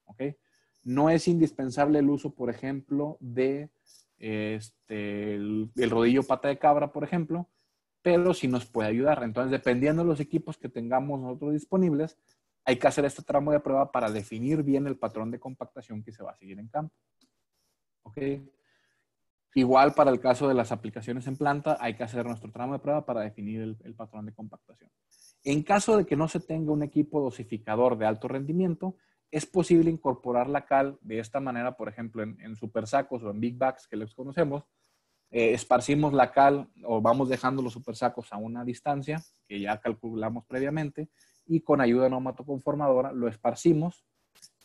Speaker 1: ¿okay? No es indispensable el uso, por ejemplo, de este, rodillo pata de cabra, por ejemplo, pero sí nos puede ayudar. Entonces, dependiendo de los equipos que tengamos nosotros disponibles, hay que hacer este tramo de prueba para definir bien el patrón de compactación que se va a seguir en campo. Igual para el caso de las aplicaciones en planta, hay que hacer nuestro tramo de prueba para definir el, patrón de compactación. En caso de que no se tenga un equipo dosificador de alto rendimiento, es posible incorporar la cal de esta manera, por ejemplo, en, supersacos super o en big bags que les conocemos, eh, esparcimos la cal o vamos dejando los supersacos a una distancia que ya calculamos previamente y con ayuda de una motoconformadora lo esparcimos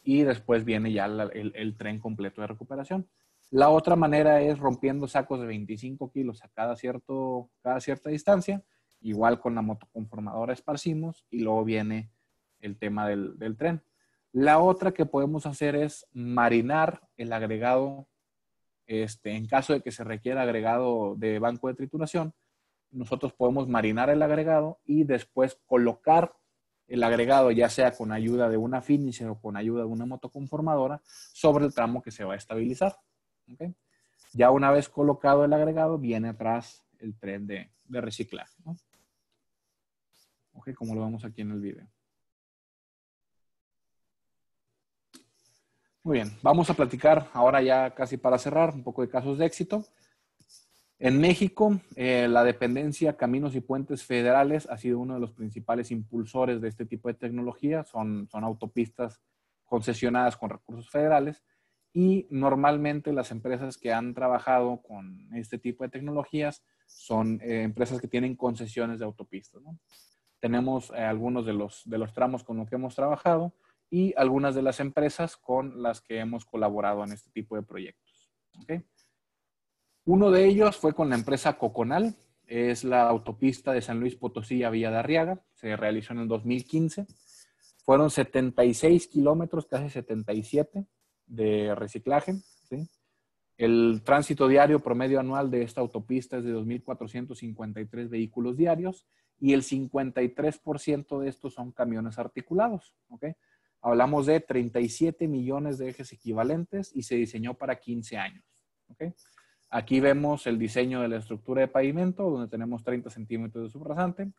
Speaker 1: y después viene ya el, el, tren completo de recuperación. La otra manera es rompiendo sacos de 25 kilos a cada, cierto, cada cierta distancia. Igual con la motoconformadora esparcimos y luego viene el tema del, del tren. La otra que podemos hacer es marinar el agregado, este, en caso de que se requiera agregado de banco de trituración, nosotros podemos marinar el agregado y después colocar el agregado, ya sea con ayuda de una finisher o con ayuda de una motoconformadora, sobre el tramo que se va a estabilizar. Ya una vez colocado el agregado, viene atrás el tren de, reciclaje. como lo vemos aquí en el video. Muy bien, vamos a platicar ahora ya casi para cerrar un poco de casos de éxito. En México, eh, la dependencia Caminos y Puentes Federales ha sido uno de los principales impulsores de este tipo de tecnología. Son, autopistas concesionadas con recursos federales y normalmente las empresas que han trabajado con este tipo de tecnologías son eh, empresas que tienen concesiones de autopistas. ¿no? Tenemos eh, algunos de los, de los tramos con los que hemos trabajado y algunas de las empresas con las que hemos colaborado en este tipo de proyectos. ¿okay? Uno de ellos fue con la empresa Coconal, es la autopista de San Luis Potosí a Villa de Arriaga, se realizó en el 2015. Fueron 76 kilómetros, casi 77 de reciclaje. ¿sí? El tránsito diario promedio anual de esta autopista es de 2.453 vehículos diarios y el 53% de estos son camiones articulados. Hablamos de 37 millones de ejes equivalentes y se diseñó para 15 años. Aquí vemos el diseño de la estructura de pavimento, donde tenemos 30 centímetros de subrasante,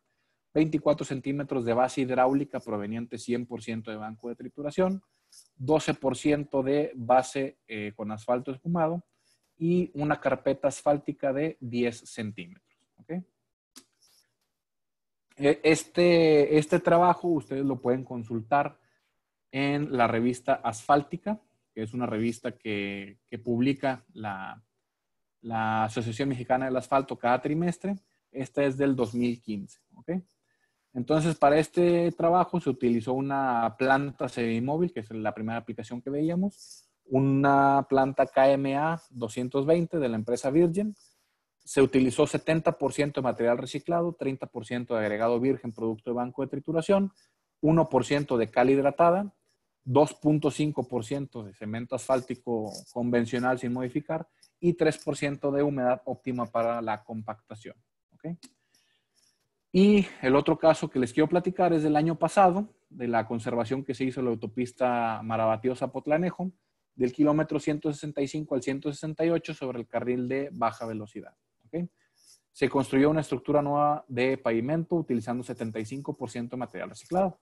Speaker 1: 24 centímetros de base hidráulica proveniente 100% de banco de trituración, 12% de base eh, con asfalto espumado y una carpeta asfáltica de 10 centímetros. E, este, este trabajo ustedes lo pueden consultar en la revista Asfáltica, que es una revista que publica la, la Asociación Mexicana del Asfalto cada trimestre. Esta es del 2015. Entonces, para este trabajo se utilizó una planta semimóvil, móvil, que es la primera aplicación que veíamos, una planta KMA 220 de la empresa Virgin. Se utilizó 70% de material reciclado, 30% de agregado virgen producto de banco de trituración, 1% de cal hidratada, 2.5% de cemento asfáltico convencional sin modificar y 3% de humedad óptima para la compactación. Y el otro caso que les quiero platicar es del año pasado, de la conservación que se hizo en la autopista Marabatío-Zapotlanejo, del kilómetro 165 al 168 sobre el carril de baja velocidad. Se construyó una estructura nueva de pavimento utilizando 75% de material reciclado.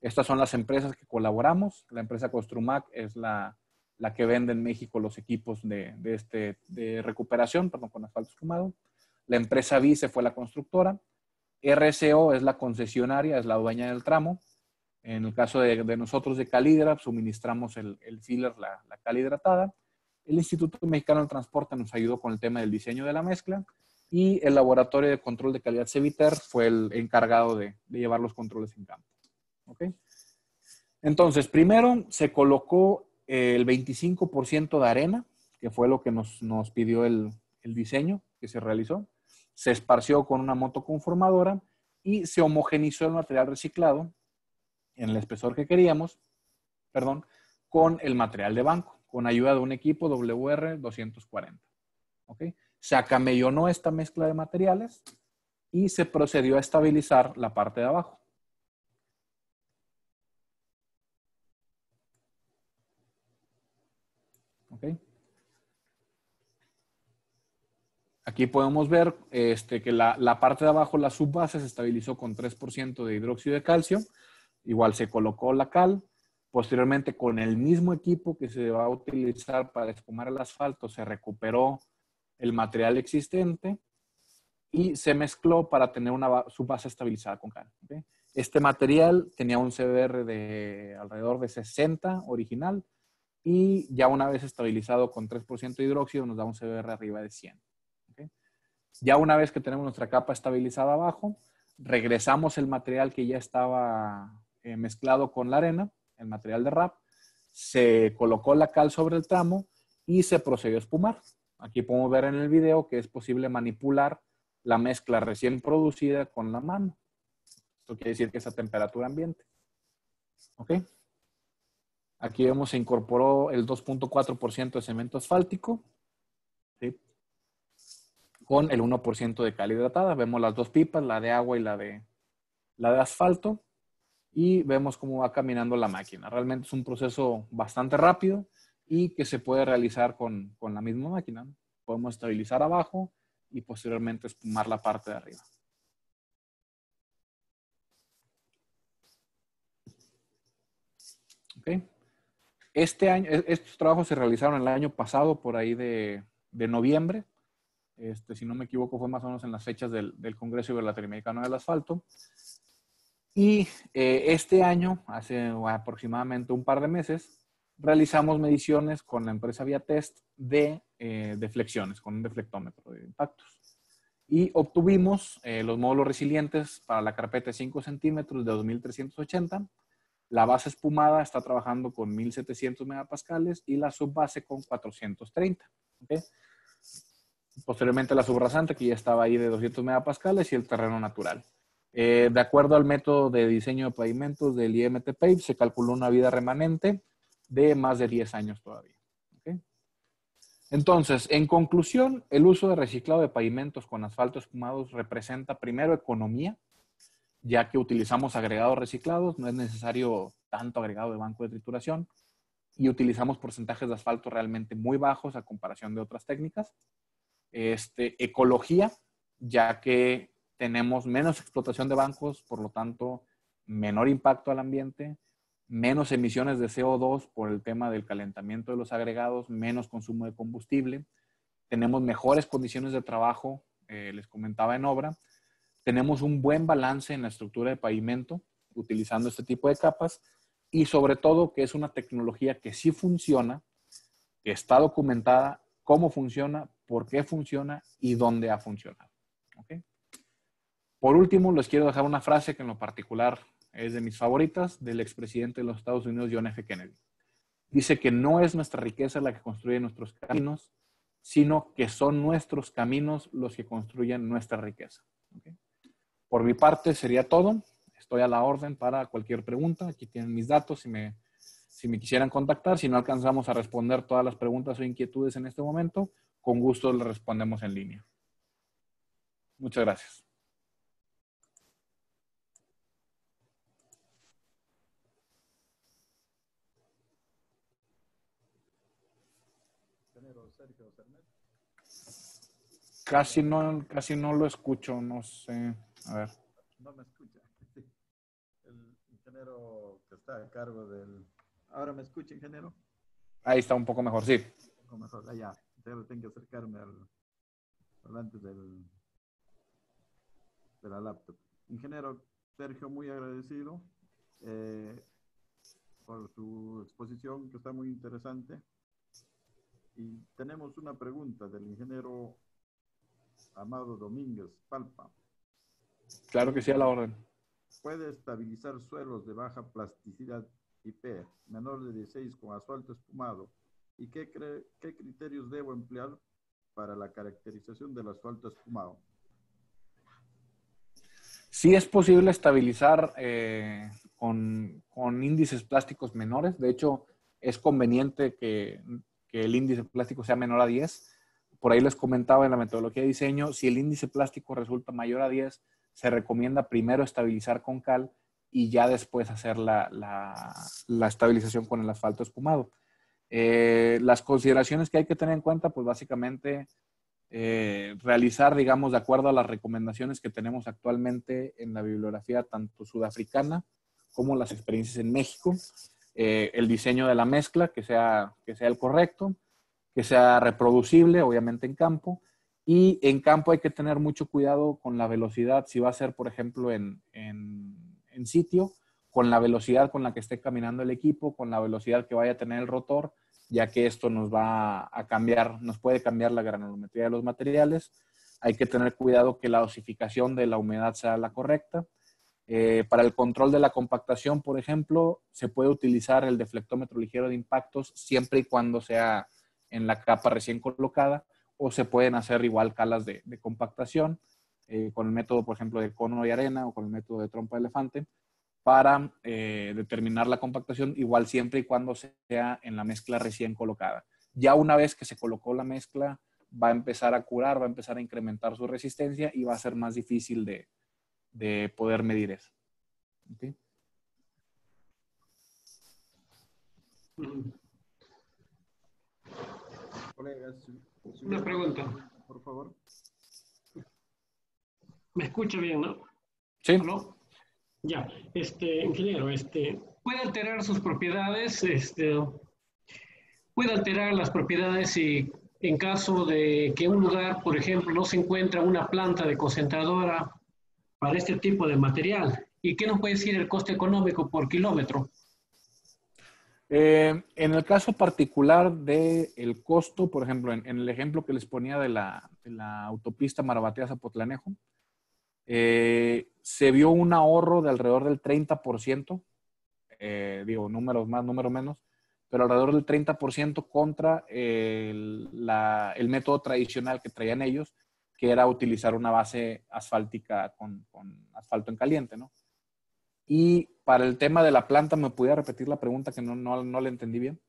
Speaker 1: Estas son las empresas que colaboramos. La empresa Construmac es la la que vende en México los equipos de, de, este, de recuperación, perdón, con asfalto esfumado. La empresa Vice fue la constructora. RCO es la concesionaria, es la dueña del tramo. En el caso de, nosotros de Calidra, suministramos el, el filler, la, la hidratada. El Instituto Mexicano del Transporte nos ayudó con el tema del diseño de la mezcla y el Laboratorio de Control de Calidad Ceviter fue el encargado de, llevar los controles en campo. ¿Okay? Entonces, primero se colocó el 25% de arena, que fue lo que nos, pidió el, diseño que se realizó, se esparció con una moto y se homogenizó el material reciclado en el espesor que queríamos, perdón, con el material de banco, con ayuda de un equipo WR240. Se acamellonó esta mezcla de materiales y se procedió a estabilizar la parte de abajo. Aquí podemos ver este, que la, parte de abajo, la subbase, se estabilizó con 3% de hidróxido de calcio. Igual se colocó la cal. Posteriormente, con el mismo equipo que se va a utilizar para espumar el asfalto, se recuperó el material existente y se mezcló para tener una subbase estabilizada con cal. Este material tenía un CBR de alrededor de 60 original, y ya una vez estabilizado con 3% de hidróxido nos da un CBR arriba de 100. Ya una vez que tenemos nuestra capa estabilizada abajo, regresamos el material que ya estaba eh, mezclado con la arena, el material de rap, se colocó la cal sobre el tramo y se procedió a espumar. Aquí podemos ver en el video que es posible manipular la mezcla recién producida con la mano. Esto quiere decir que es a temperatura ambiente. ¿Ok? Aquí vemos se incorporó el 2.4% de cemento asfáltico con el 1% de cal hidratada. Vemos las dos pipas, la de agua y la de, la de asfalto. Y vemos cómo va caminando la máquina. Realmente es un proceso bastante rápido y que se puede realizar con, la misma máquina. Podemos estabilizar abajo y posteriormente espumar la parte de arriba. Okay. Este año, e-, estos trabajos se realizaron el año pasado, por ahí de, noviembre. Este, si no me equivoco, fue más o menos en las fechas del, del Congreso Iberoamericano del Asfalto. Y eh, este año, hace aproximadamente un par de meses, realizamos mediciones con la empresa ViaTest Test de eh, deflexiones, con un deflectómetro de impactos. Y obtuvimos eh, los módulos resilientes para la carpeta de 5 centímetros de 2380 la base espumada está trabajando con 1700 megapascales y la subbase con 430. ¿okay? Posteriormente la subrasante que ya estaba ahí de 200 megapascales y el terreno natural. Eh, de acuerdo al método de diseño de pavimentos del IMT PAVE, se calculó una vida remanente de más de 10 años todavía. Entonces, en conclusión, el uso de reciclado de pavimentos con asfalto espumados representa primero economía, ya que utilizamos agregados reciclados, no es necesario tanto agregado de banco de trituración y utilizamos porcentajes de asfalto realmente muy bajos a comparación de otras técnicas. Este, ecología, ya que tenemos menos explotación de bancos, por lo tanto, menor impacto al ambiente, menos emisiones de CO2 por el tema del calentamiento de los agregados, menos consumo de combustible, tenemos mejores condiciones de trabajo, eh, les comentaba en obra, tenemos un buen balance en la estructura de pavimento utilizando este tipo de capas y sobre todo que es una tecnología que sí funciona, que está documentada, cómo funciona, por qué funciona y dónde ha funcionado. Por último, les quiero dejar una frase que en lo particular es de mis favoritas del expresidente de los Estados Unidos, John F. Kennedy. Dice que no es nuestra riqueza la que construye nuestros caminos, sino que son nuestros caminos los que construyen nuestra riqueza. Por mi parte sería todo. Estoy a la orden para cualquier pregunta. Aquí tienen mis datos si me, si me quisieran contactar. Si no alcanzamos a responder todas las preguntas o inquietudes en este momento, con gusto le respondemos en línea. Muchas gracias. Casi no, casi no lo escucho, no sé. A ver.
Speaker 2: No me escucha. El ingeniero que está a cargo del... ¿Ahora me escucha, ingeniero? Ahí está un poco mejor, sí. Un poco mejor, allá. Ah, tengo que acercarme al volante del, de la laptop. Ingeniero Sergio, muy agradecido eh, por su exposición, que está muy interesante. Y tenemos una pregunta del ingeniero Amado Domínguez Palpa.
Speaker 1: Claro que sí, a la orden.
Speaker 2: Puede estabilizar suelos de baja plasticidad IP, menor de 16 con asfalto espumado. ¿Y qué, criterios debo emplear para la caracterización del asfalto espumado?
Speaker 1: Sí es posible estabilizar eh, con, índices plásticos menores. De hecho, es conveniente que, el índice plástico sea menor a 10. Por ahí les comentaba en la metodología de diseño, si el índice plástico resulta mayor a 10, se recomienda primero estabilizar con cal y ya después hacer la, estabilización con el asfalto espumado. Eh, las consideraciones que hay que tener en cuenta, pues básicamente eh, realizar, digamos, de acuerdo a las recomendaciones que tenemos actualmente en la bibliografía, tanto sudafricana como las experiencias en México, eh, el diseño de la mezcla, que sea, que sea el correcto, que sea reproducible, obviamente en campo, y en campo hay que tener mucho cuidado con la velocidad, si va a ser, por ejemplo, en, en, sitio, con la velocidad con la que esté caminando el equipo, con la velocidad que vaya a tener el rotor, ya que esto nos va a cambiar, nos puede cambiar la granulometría de los materiales. Hay que tener cuidado que la osificación de la humedad sea la correcta. Eh, para el control de la compactación, por ejemplo, se puede utilizar el deflectómetro ligero de impactos siempre y cuando sea en la capa recién colocada o se pueden hacer igual calas de, compactación eh, con el método, por ejemplo, de cono y arena o con el método de trompa de elefante para eh, determinar la compactación igual siempre y cuando sea en la mezcla recién colocada. Ya una vez que se colocó la mezcla, va a empezar a curar, va a empezar a incrementar su resistencia y va a ser más difícil de, poder medir eso.
Speaker 2: Una pregunta. Por favor.
Speaker 1: ¿Me escucha bien, no? Sí. Ya, este, ingeniero, este, puede alterar sus propiedades, este, puede alterar las propiedades y en caso de que un lugar, por ejemplo, no se encuentra una planta de concentradora para este tipo de material. ¿Y qué nos puede decir el coste económico por kilómetro? Eh, en el caso particular del costo, por ejemplo, en, el ejemplo que les ponía de la, autopista marabatea zapotlanejo eh, se vio un ahorro de alrededor del 30%, eh, digo, números más, números menos, pero alrededor del 30% contra el, la, el, método tradicional que traían ellos, que era utilizar una base asfáltica con, con asfalto en caliente, ¿no? Y para el tema de la planta, ¿me pudiera repetir la pregunta que no, no, no le entendí bien?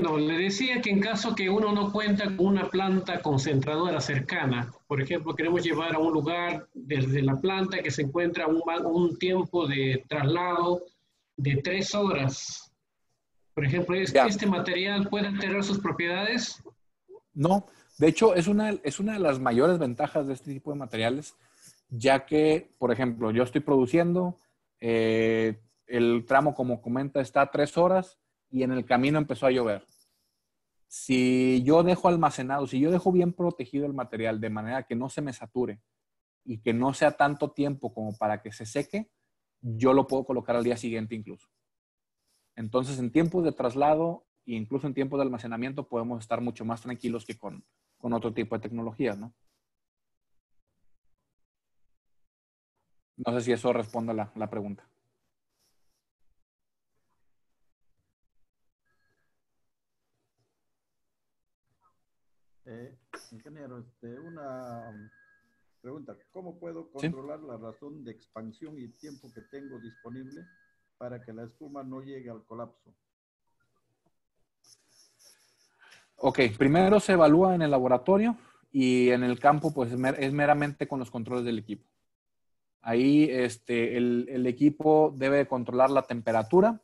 Speaker 1: No, le decía que en caso que uno no cuenta con una planta concentradora cercana, por ejemplo, queremos llevar a un lugar desde la planta que se encuentra un, un tiempo de traslado de tres horas. Por ejemplo, ¿este material puede alterar sus propiedades? No, de hecho es una, es una de las mayores ventajas de este tipo de materiales ya que, por ejemplo, yo estoy produciendo, eh, el tramo, como comenta, está a tres horas y en el camino empezó a llover. Si yo dejo almacenado, si yo dejo bien protegido el material de manera que no se me sature y que no sea tanto tiempo como para que se seque, yo lo puedo colocar al día siguiente incluso. Entonces, en tiempos de traslado e incluso en tiempos de almacenamiento podemos estar mucho más tranquilos que con, con otro tipo de tecnologías, ¿no? No sé si eso responde a la, pregunta.
Speaker 2: Eh, ingeniero, este, una pregunta. ¿Cómo puedo controlar la razón de expansión y tiempo que tengo disponible para que la espuma no llegue al colapso?
Speaker 1: Ok, primero se evalúa en el laboratorio y en el campo pues es meramente con los controles del equipo. Ahí este, el, equipo debe de controlar la temperatura,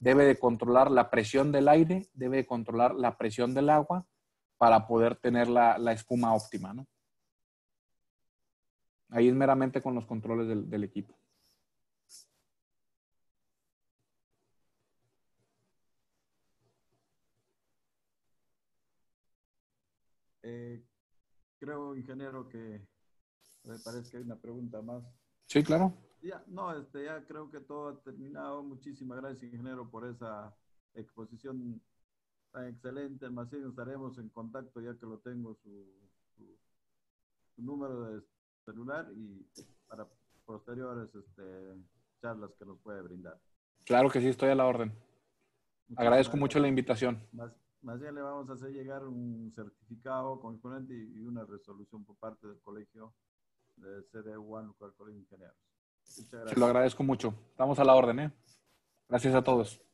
Speaker 1: debe de controlar la presión del aire, debe controlar la presión del agua para poder tener la, espuma óptima. ¿no? Ahí es meramente con los controles del, equipo.
Speaker 2: Eh, creo, ingeniero, que me parece que hay una pregunta más. Sí, claro. Ya, no, este, ya creo que todo ha terminado. Muchísimas gracias, ingeniero, por esa exposición tan excelente. Más bien estaremos en contacto ya que lo tengo su, número de celular y para posteriores este, charlas que nos puede brindar.
Speaker 1: Claro que sí, estoy a la orden. Agradezco mucho la invitación.
Speaker 2: Más, le vamos a hacer llegar un certificado el y una resolución por parte del colegio de CD1 Nuclear de Ingenieros. Muchas gracias. Se lo agradezco
Speaker 1: mucho. Estamos a la orden, ¿eh? Gracias a todos.